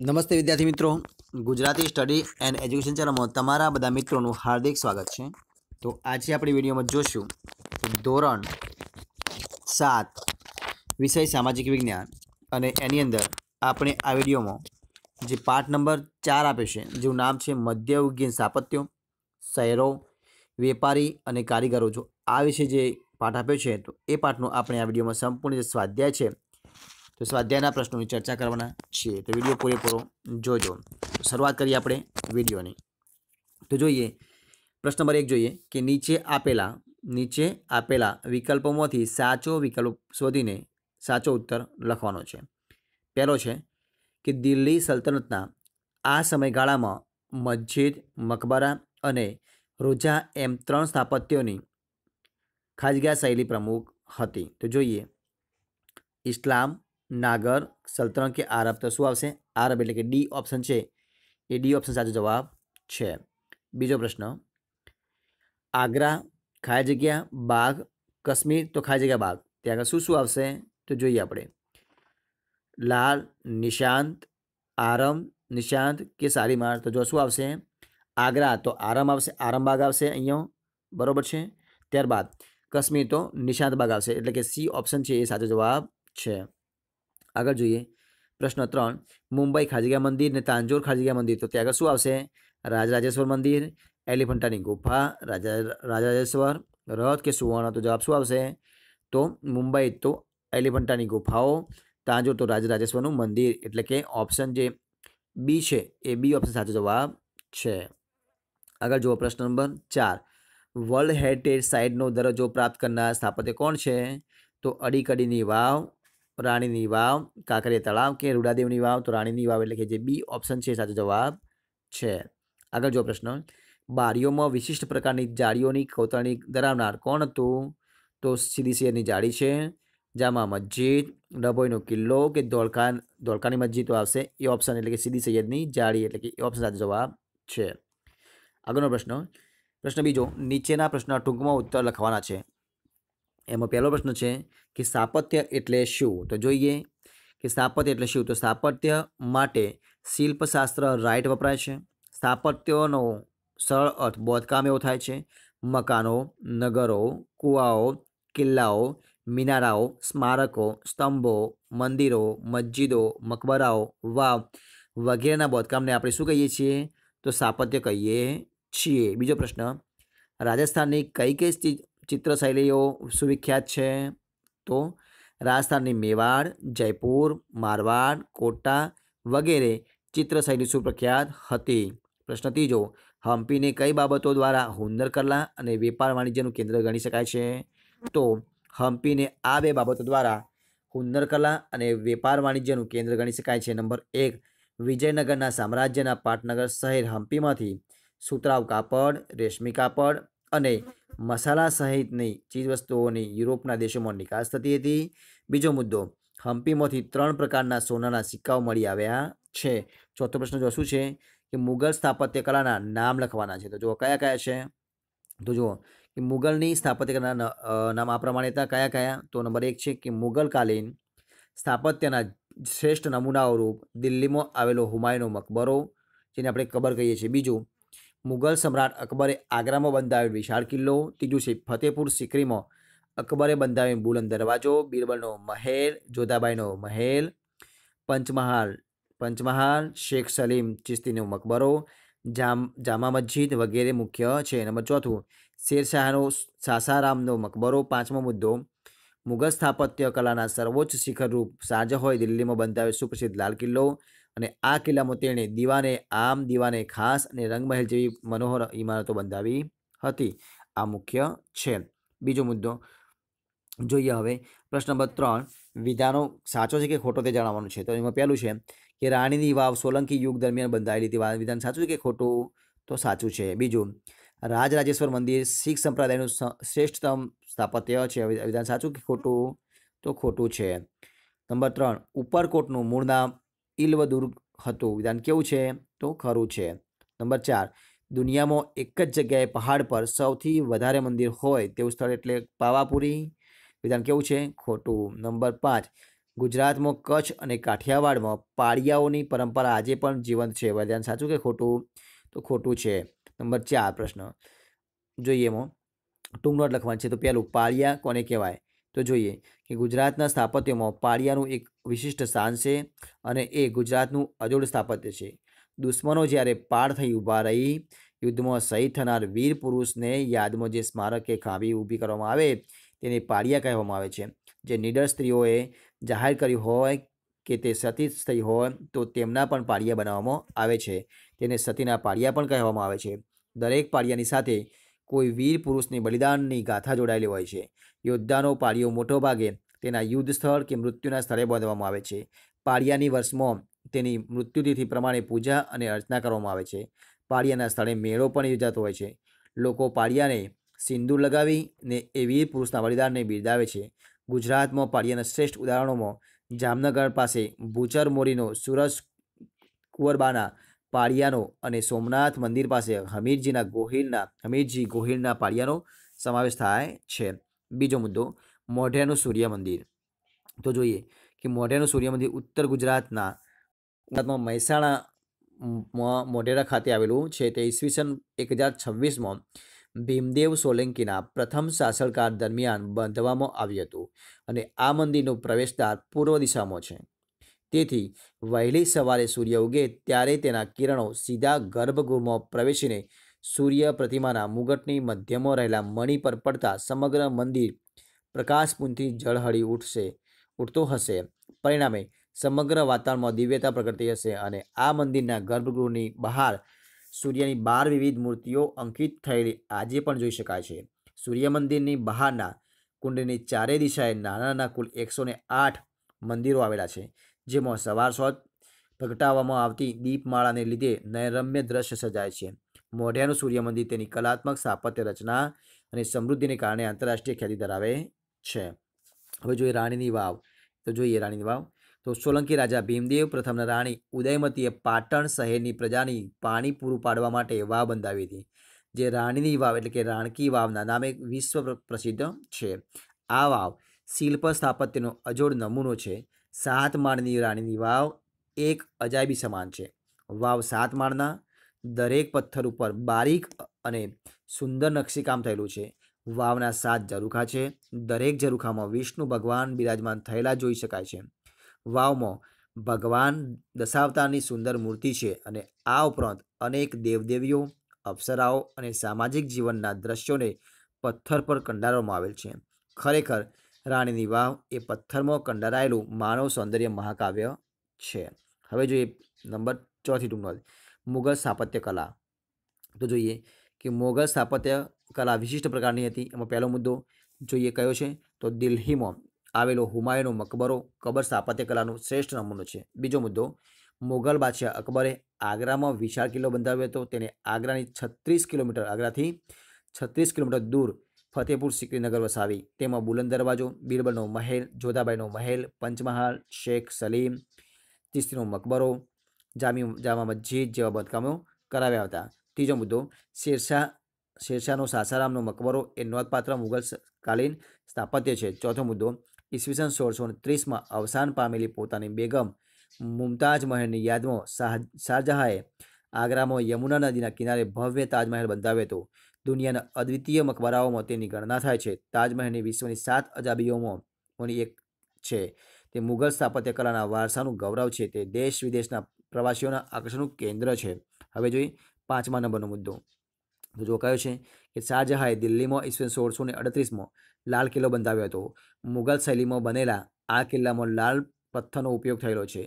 નમસ્તે વિદ્યાર્થી મિત્રો ગુજરાતી સ્ટડી એન્ડ એજ્યુકેશન ચેનલમાં તમારા બધા મિત્રોનું હાર્દિક સ્વાગત છે તો આજે આપણી વિડીયોમાં જોશું ધોરણ સાત વિષય સામાજિક વિજ્ઞાન અને એની અંદર આપણે આ વિડીયોમાં જે પાઠ નંબર ચાર આપે છે જેનું નામ છે મધ્યયુગીન સ્થાપત્યો શહેરો વેપારી અને કારીગરો જો આ વિશે જે પાઠ આપ્યો છે તો એ પાઠનો આપણે આ વિડીયોમાં સંપૂર્ણ જે સ્વાધ્યાય છે તો સ્વાધ્યાયના પ્રશ્નોની ચર્ચા કરવાના છીએ તો વિડીયો પૂરેપૂરો જોજો શરૂઆત કરીએ આપણે વિડીયોની તો જોઈએ પ્રશ્ન નંબર એક જોઈએ કે નીચે આપેલા નીચે આપેલા વિકલ્પોમાંથી સાચો વિકલ્પ શોધીને સાચો ઉત્તર લખવાનો છે પહેલો છે કે દિલ્હી સલ્તનતના આ સમયગાળામાં મસ્જિદ મકબરા અને રોજા એમ ત્રણ સ્થાપત્યોની ખાજગા શૈલી પ્રમુખ હતી તો જોઈએ ઇસ્લામ नगर शतरंज के आरप्त तो सु આવશે आरબ એટલે કે ડી ઓપ્શન છે એ ડી ઓપ્શન સાચો જવાબ છે બીજો પ્રશ્ન આગરા કયા જગ્યા બાગ કશ્મીર તો કયા જગ્યા બાગ તે આગરા શું શું આવશે તો જોઈએ આપણે લાલ નિશાંત આરમ નિશાંત કે સારી માર તો જો શું આવશે આગરા તો આરમ આવશે આરમ બાગ આવશે અહીંયા બરોબર છે ત્યારબાદ કશ્મીર તો નિશાંત બાગ આવશે એટલે કે સી ઓપ્શન છે એ સાચો જવાબ છે આગળ જોઈએ પ્રશ્ન ત્રણ મુંબઈ ખાજગીયા મંદિર ને તાંજોર ખાજગીયા મંદિર તો ત્યાં આગળ શું આવશે રાજરાજેશ્વર મંદિર એલિફન્ટાની ગુફા રાજા રાજરાજેશ્વર રથ કે સુવર્ણ તો જવાબ શું આવશે તો મુંબઈ તો એલિફન્ટાની ગુફાઓ તાંજોર તો રાજરાજેશ્વરનું મંદિર એટલે કે ઓપ્શન જે બી છે એ બી ઓપ્શન સાચો જવાબ છે આગળ જુઓ પ્રશ્ન નંબર ચાર વર્લ્ડ હેરિટેજ સાઇટનો દરજ્જો પ્રાપ્ત કરનાર સ્થાપત્ય કોણ છે તો અડીકડીની વાવ રાણીની વાવ કાંકરિયા તળાવ કે રૂડાદેવની વાવ તો રાણીની વાવ એટલે કે જે બી ઓપ્શન છે સાચો જવાબ છે આગળ જો પ્રશ્ન બારીઓમાં વિશિષ્ટ પ્રકારની જાળીઓની કોતરણી ધરાવનાર કોણ હતું તો સીધી શેરની જાળી છે જામા મસ્જિદ ડભોઈનો કિલ્લો કે ધોળકાન ધોળકાની મસ્જિદ આવશે એ ઓપ્શન એટલે કે સીધી સૈયદની જાળી એટલે કે એ ઓપ્શન સાચો જવાબ છે આગળનો પ્રશ્ન પ્રશ્ન બીજો નીચેના પ્રશ્ન ટૂંકમાં ઉત્તર લખવાના છે એમાં પહેલો પ્રશ્ન છે કે સ્થાપત્ય એટલે શું તો જોઈએ કે સ્થાપત્ય એટલે શું તો સ્થાપત્ય માટે શિલ્પશાસ્ત્ર રાઇટ વપરાય છે સ્થાપત્યનો સરળ અર્થ બોધકામ એવો થાય છે મકાનો નગરો કુવાઓ કિલ્લાઓ મિનારાઓ સ્મારકો સ્તંભો મંદિરો મસ્જિદો મકબરાઓ વાવ વગેરેના બોધકામને આપણે શું કહીએ છીએ તો સ્થાપત્ય કહીએ છીએ બીજો પ્રશ્ન રાજસ્થાનની કઈ કઈ ચિત્રશૈલીઓ સુવિખ્યાત છે તો રાજસ્થાનની મેવાડ જયપુર મારવાડ કોટા વગેરે ચિત્રશૈલી સુપ્રખ્યાત હતી પ્રશ્ન ત્રીજો હમ્પીને કઈ બાબતો દ્વારા હુન્નર કલા અને વેપાર વાણિજ્યનું કેન્દ્ર ગણી શકાય છે તો હમ્પીને આ બે બાબતો દ્વારા હુન્નર કલા અને વેપાર વાણિજ્યનું કેન્દ્ર ગણી શકાય છે નંબર એક વિજયનગરના સામ્રાજ્યના પાટનગર શહેર હમ્પીમાંથી સુતરાવ કાપડ રેશમી કાપડ અને મસાલા સહિતની ચીજવસ્તુઓની યુરોપના દેશોમાં નિકાસ થતી હતી બીજો મુદ્દો હમ્પીમાંથી ત્રણ પ્રકારના સોનાના સિક્કાઓ મળી આવ્યા છે ચોથો પ્રશ્ન જો શું છે કે મુગલ સ્થાપત્યકલાના નામ લખવાના છે તો જુઓ કયા કયા છે તો જુઓ કે મુગલની સ્થાપત્યકલાના નામ આ પ્રમાણે હતા કયા કયા તો નંબર એક છે કે મુગલકાલીન સ્થાપત્યના શ્રેષ્ઠ નમૂનાઓ રૂપ દિલ્હીમાં આવેલો હુમાયુનો મકબરો જેને આપણે કબર કહીએ છીએ બીજું મુગલ સમ્રાટ અકબરે આગ્રામાં બંધાવેલ વિશાળ કિલ્લો ત્રીજું છે ફતેપુર સિકરીમાં અકબરે બંધાવેલ બુલંદ દરવાજો બિરબલનો મહેલ જોધાબાઈનો મહેલ પંચમહાલ પંચમહાલ શેખ સલીમ ચિસ્તીનો મકબરો જામ જામા મસ્જિદ વગેરે મુખ્ય છે નંબર ચોથું શેરશાહનો સાસારામનો મકબરો પાંચમો મુદ્દો મુગલ સ્થાપત્ય કલાના સર્વોચ્ચ શિખર રૂપ શિખરરૂપ હોય દિલ્હીમાં બંધાવ્યો સુપ્રસિદ્ધ લાલ કિલ્લો અને આ કિલ્લામાં તેણે દીવાને આમ દીવાને ખાસ અને રંગમહેલ જેવી મનોહર ઇમારતો બંધાવી હતી આ મુખ્ય છે બીજો મુદ્દો જોઈએ હવે પ્રશ્ન નંબર ત્રણ વિધાનો સાચો છે કે ખોટો તે જણાવવાનું છે તો એમાં પહેલું છે કે રાણીની વાવ સોલંકી યુગ દરમિયાન બંધાયેલી હતી વિધાન સાચું કે ખોટું તો સાચું છે બીજું રાજરાજેશ્વર મંદિર શીખ સંપ્રદાયનું શ્રેષ્ઠતમ સ્થાપત્ય છે વિધાન સાચું કે ખોટું તો ખોટું છે નંબર ત્રણ ઉપરકોટનું મૂળ નામ ઇલ્વ ઇલ્વદુર્ગ હતું વિધાન કેવું છે તો ખરું છે નંબર ચાર દુનિયામાં એક જ જગ્યાએ પહાડ પર સૌથી વધારે મંદિર હોય તેવું સ્થળ એટલે પાવાપુરી વિધાન કેવું છે ખોટું નંબર પાંચ ગુજરાતમાં કચ્છ અને કાઠિયાવાડમાં પાળિયાઓની પરંપરા આજે પણ જીવંત છે વરદાન સાચું કે ખોટું તો ખોટું છે નંબર ચાર પ્રશ્ન જોઈએ એમાં ટૂંક નોટ લખવાનું છે તો પહેલું પાળિયા કોને કહેવાય તો જોઈએ કે ગુજરાતના સ્થાપત્યમાં પાળિયાનું એક વિશિષ્ટ સ્થાન છે અને એ ગુજરાતનું અજોડ સ્થાપત્ય છે દુશ્મનો જ્યારે પાર થઈ ઊભા રહી યુદ્ધમાં શહીદ થનાર વીર પુરુષને યાદમાં જે સ્મારક કે ખાંભી ઊભી કરવામાં આવે તેને પાળિયા કહેવામાં આવે છે જે નીડર સ્ત્રીઓએ જાહેર કર્યું હોય કે તે સતી થઈ હોય તો તેમના પણ પાળિયા બનાવવામાં આવે છે તેને સતીના પાળિયા પણ કહેવામાં આવે છે દરેક પાળિયાની સાથે કોઈ વીર પુરુષની બલિદાનની ગાથા જોડાયેલી હોય છે યોદ્ધાનો પાળીઓ ભાગે તેના યુદ્ધ સ્થળ કે મૃત્યુના સ્થળે બાંધવામાં આવે છે પાળિયાની વર્ષમાં તેની મૃત્યુતિથિ પ્રમાણે પૂજા અને અર્ચના કરવામાં આવે છે પાળિયાના સ્થળે મેળો પણ યોજાતો હોય છે લોકો પાળિયાને સિંદૂર લગાવી ને એ વીર પુરુષના વલિદાનને બિરદાવે છે ગુજરાતમાં પાળિયાના શ્રેષ્ઠ ઉદાહરણોમાં જામનગર પાસે ભૂચર મોરીનો સુરજ કુંવરબાના પાળિયાનો અને સોમનાથ મંદિર પાસે હમીરજીના ગોહિલના હમીરજી ગોહિલના પાળિયાનો સમાવેશ થાય છે બીજો મુદ્દો મોઢેરાનું સૂર્ય મંદિર તો જોઈએ કે મોઢેરાનું સૂર્ય મંદિર ઉત્તર ગુજરાતના ગુજરાતમાં મહેસાણા મોઢેરા ખાતે આવેલું છે તે ઈસવીસન એક હજાર છવ્વીસમાં ભીમદેવ સોલંકીના પ્રથમ શાસનકાળ દરમિયાન બાંધવામાં આવ્યું હતું અને આ મંદિરનું પ્રવેશદ્વાર પૂર્વ દિશામાં છે તેથી વહેલી સવારે સૂર્ય ઉગે ત્યારે તેના કિરણો સીધા ગર્ભગૃહમાં પ્રવેશીને સૂર્ય પ્રતિમાના મુગટની મધ્યમાં રહેલા મણી પર પડતા સમગ્ર મંદિર પ્રકાશપુંથી ઝળહળી ઉઠશે ઉઠતો હશે પરિણામે સમગ્ર વાતાવરણમાં દિવ્યતા પ્રગટી હશે અને આ મંદિરના ગર્ભગૃહની બહાર સૂર્યની બાર વિવિધ મૂર્તિઓ અંકિત થયેલી આજે પણ જોઈ શકાય છે સૂર્ય મંદિરની બહારના કુંડની ચારે દિશાએ નાના નાના કુલ એકસો આઠ મંદિરો આવેલા છે જેમાં સવાર સોત પ્રગટાવવામાં આવતી દીપમાળાને લીધે નૈરમ્ય દ્રશ્ય સજાય છે મોઢિયાનું સૂર્ય તેની કલાત્મક સ્થાપત્ય રચના અને સમૃદ્ધિને કારણે આંતરરાષ્ટ્રીય ખ્યાતિ ધરાવે છે હવે જોઈએ રાણીની વાવ તો જોઈએ રાણીની વાવ તો સોલંકી રાજા ભીમદેવ પ્રથમના રાણી ઉદયમતીએ પાટણ શહેરની પ્રજાની પાણી પૂરું પાડવા માટે વાવ બંધાવી હતી જે રાણીની વાવ એટલે કે રાણકી વાવના નામે વિશ્વ પ્રસિદ્ધ છે આ વાવ શિલ્પ સ્થાપત્યનો અજોડ નમૂનો છે સાત માળની રાણીની વાવ એક અજાયબી સમાન છે વાવ સાત માળના દરેક પથ્થર ઉપર બારીક અને સુંદર નકશીકામ થયેલું છે વાવના સાત ઝરૂખા છે દરેક ઝરૂખામાં વિષ્ણુ ભગવાન બિરાજમાન થયેલા જોઈ શકાય છે વાવમાં ભગવાન દશાવતારની સુંદર મૂર્તિ છે અને આ ઉપરાંત અનેક દેવદેવીઓ અપ્સરાઓ અને સામાજિક જીવનના દ્રશ્યોને પથ્થર પર કંડારવામાં આવેલ છે ખરેખર રાણીની વાવ એ પથ્થરમાં કંડારાયેલું માનવ સૌંદર્ય મહાકાવ્ય છે હવે જોઈએ નંબર ચોથી ટૂંકમાં મુગલ સ્થાપત્ય કલા તો જોઈએ કે મોગલ સ્થાપત્ય કલા વિશિષ્ટ પ્રકારની હતી એમાં પહેલો મુદ્દો જોઈએ કયો છે તો દિલ્હીમાં આવેલો હુમાયુનો મકબરો કબર સ્થાપત્ય કલાનો શ્રેષ્ઠ નમૂનો છે બીજો મુદ્દો મોગલ બાદશાહ અકબરે આગ્રામાં વિશાળ કિલ્લો બંધાવ્યો હતો તેને આગ્રાની છત્રીસ કિલોમીટર આગ્રાથી છત્રીસ કિલોમીટર દૂર ફતેપુર સિક્રીનગર વસાવી તેમાં બુલંદ દરવાજો બિરબલનો મહેલ જોધાબાઈનો મહેલ પંચમહાલ શેખ સલીમ તિસ્તીનો મકબરો જામી જામા મસ્જિદ જેવા બાંધકામો કરાવ્યા હતા ત્રીજો મુદ્દો શેરશાહ શેરશાહનો સાસારામનો મકબરો એ નોંધપાત્ર મુગલ કાલીન સ્થાપત્ય છે ચોથો મુદ્દો ઈસવીસન સોળસો ત્રીસમાં અવસાન પામેલી પોતાની બેગમ મુમતાજ મહેલની યાદમાં શાહ શાહજહાએ આગ્રામાં યમુના નદીના કિનારે ભવ્ય તાજમહેલ બંધાવ્યો હતો દુનિયાના અદ્વિતીય મકબરાઓમાં તેની ગણના થાય છે તાજમહેલની વિશ્વની સાત અજાબીઓમાંની એક છે તે મુગલ સ્થાપત્યકલાના વારસાનું ગૌરવ છે તે દેશ વિદેશના પ્રવાસીઓના આકર્ષણનું કેન્દ્ર છે હવે જોઈએ પાંચમા નંબરનો મુદ્દો તો જો કયો છે કે શાહજહાએ દિલ્હીમાં ઈસવીસન સોળસો ને અડત્રીસમાં લાલ કિલ્લો બંધાવ્યો હતો મુઘલ શૈલીમાં બનેલા આ કિલ્લામાં લાલ પથ્થરનો ઉપયોગ થયેલો છે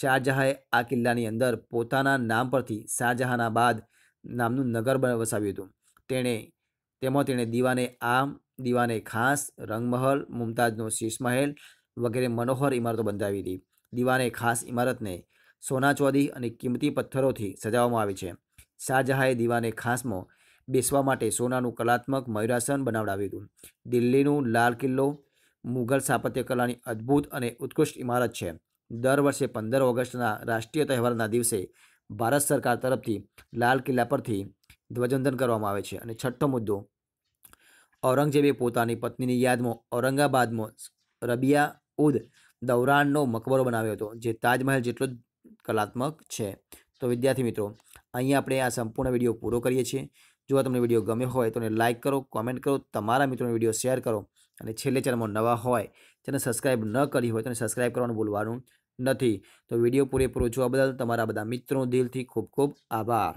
શાહજહાએ આ કિલ્લાની અંદર પોતાના નામ પરથી બાદ નામનું નગર વસાવ્યું હતું તેણે તેમાં તેણે દીવાને આમ દીવાને ખાસ રંગમહલ મુમતાજનો શીશ મહેલ વગેરે મનોહર ઇમારતો બંધાવી હતી દીવાને ખાસ ઇમારતને સોના ચોદી અને કિંમતી પથ્થરોથી સજાવવામાં આવી છે શાહજહાએ દીવાને ખાસમાં બેસવા માટે સોનાનું કલાત્મક મયુરાસન બનાવડાવ્યું હતું દિલ્હીનું લાલ કિલ્લો મુઘલ સ્થાપત્યકલાની અદ્ભુત અને ઉત્કૃષ્ટ ઇમારત છે દર વર્ષે પંદર ઓગસ્ટના રાષ્ટ્રીય તહેવારના દિવસે ભારત સરકાર તરફથી લાલ કિલ્લા પરથી ધ્વજવંદન કરવામાં આવે છે અને છઠ્ઠો મુદ્દો ઔરંગઝેબે પોતાની પત્નીની યાદમાં ઔરંગાબાદમાં રબિયા ઉદ દૌરાનનો મકબરો બનાવ્યો હતો જે તાજમહેલ જેટલો જ કલાત્મક છે તો વિદ્યાર્થી મિત્રો અહીંયા આપણે આ સંપૂર્ણ વિડીયો પૂરો કરીએ છીએ જો તમને વિડીયો ગમે હોય તો લાઇક કરો કોમેન્ટ કરો તમારા મિત્રોને વિડીયો શેર કરો અને છેલ્લે ચેનલમાં નવા હોય તેને સબસ્ક્રાઇબ ન કરી હોય તેને સબસ્ક્રાઇબ કરવાનું ભૂલવાનું નથી તો વિડીયો પૂરેપૂરો જોવા બદલ તમારા બધા મિત્રો દિલથી ખૂબ ખૂબ આભાર